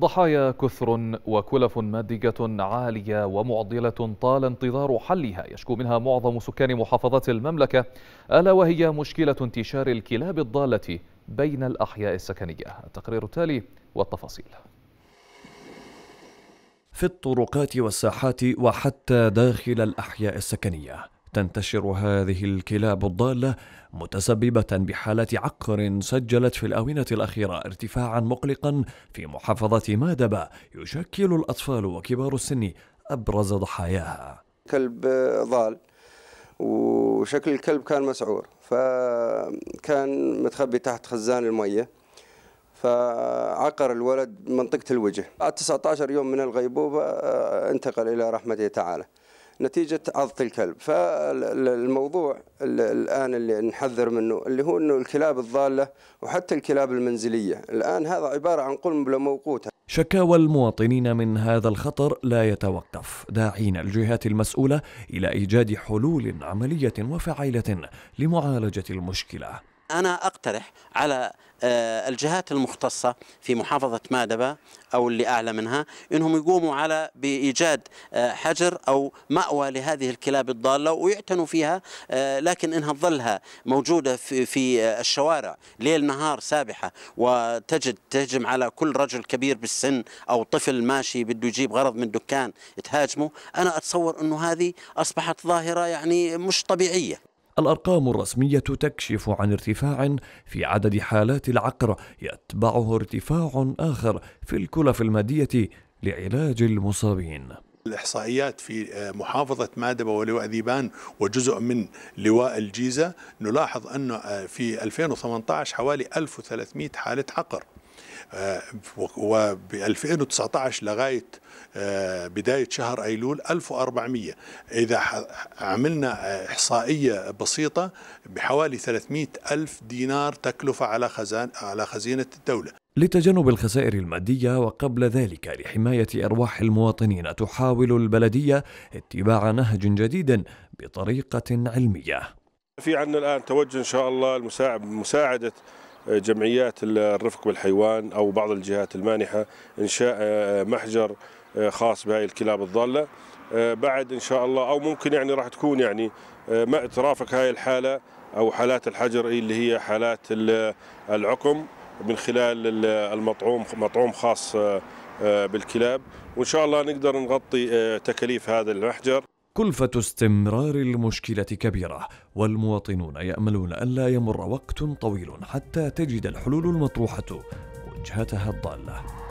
ضحايا كثر وكلف مادية عالية ومعضلة طال انتظار حلها يشكو منها معظم سكان محافظات المملكة ألا وهي مشكلة انتشار الكلاب الضالة بين الأحياء السكنية التقرير التالي والتفاصيل في الطرقات والساحات وحتى داخل الأحياء السكنية تنتشر هذه الكلاب الضالة متسببة بحالة عقر سجلت في الآونة الأخيرة ارتفاعا مقلقا في محافظة مادبة يشكل الأطفال وكبار السن أبرز ضحاياها كلب ضال وشكل الكلب كان مسعور فكان متخبي تحت خزان المية فعقر الولد منطقة الوجه بعد 19 يوم من الغيبوبة آه، انتقل إلى رحمته تعالى نتيجة عضة الكلب فالموضوع الآن اللي نحذر منه اللي هو أنه الكلاب الضالة وحتى الكلاب المنزلية الآن هذا عبارة عن قلم بلا موقوت شكاوى المواطنين من هذا الخطر لا يتوقف داعين الجهات المسؤولة إلى إيجاد حلول عملية وفعالة لمعالجة المشكلة أنا أقترح على آه، الجهات المختصة في محافظة مادبة أو اللي أعلى منها إنهم يقوموا على بإيجاد آه، حجر أو مأوى لهذه الكلاب الضالة ويعتنوا فيها آه، لكن إنها تظلها موجودة في الشوارع ليل نهار سابحة وتجد تهجم على كل رجل كبير بالسن أو طفل ماشي بده يجيب غرض من دكان تهاجمه أنا أتصور أنه هذه أصبحت ظاهرة يعني مش طبيعية الأرقام الرسمية تكشف عن ارتفاع في عدد حالات العقر يتبعه ارتفاع آخر في الكلف المادية لعلاج المصابين الإحصائيات في آه، محافظة مادبة ولواء ذيبان وجزء من لواء الجيزة نلاحظ أنه آه، في 2018 حوالي 1300 حالة عقر آه، وب 2019 لغايه آه، بدايه شهر ايلول 1400 اذا عملنا آه، احصائيه بسيطه بحوالي 300 الف دينار تكلفه على خزان على خزينه الدوله لتجنب الخسائر المادية وقبل ذلك لحماية أرواح المواطنين تحاول البلدية اتباع نهج جديد بطريقة علمية في عندنا الآن توجه إن شاء الله المساعد مساعدة جمعيات الرفق بالحيوان أو بعض الجهات المانحة إنشاء آه، محجر آه، خاص بهاي الكلاب الضالة آه، بعد إن شاء الله أو ممكن يعني راح تكون يعني ما ترافق هاي الحالة أو حالات الحجر اللي هي حالات العقم من خلال المطعوم مطعوم خاص بالكلاب وإن شاء الله نقدر نغطي تكاليف هذا المحجر كلفة استمرار المشكلة كبيرة والمواطنون يأملون ألا يمر وقت طويل حتى تجد الحلول المطروحة وجهتها الضالة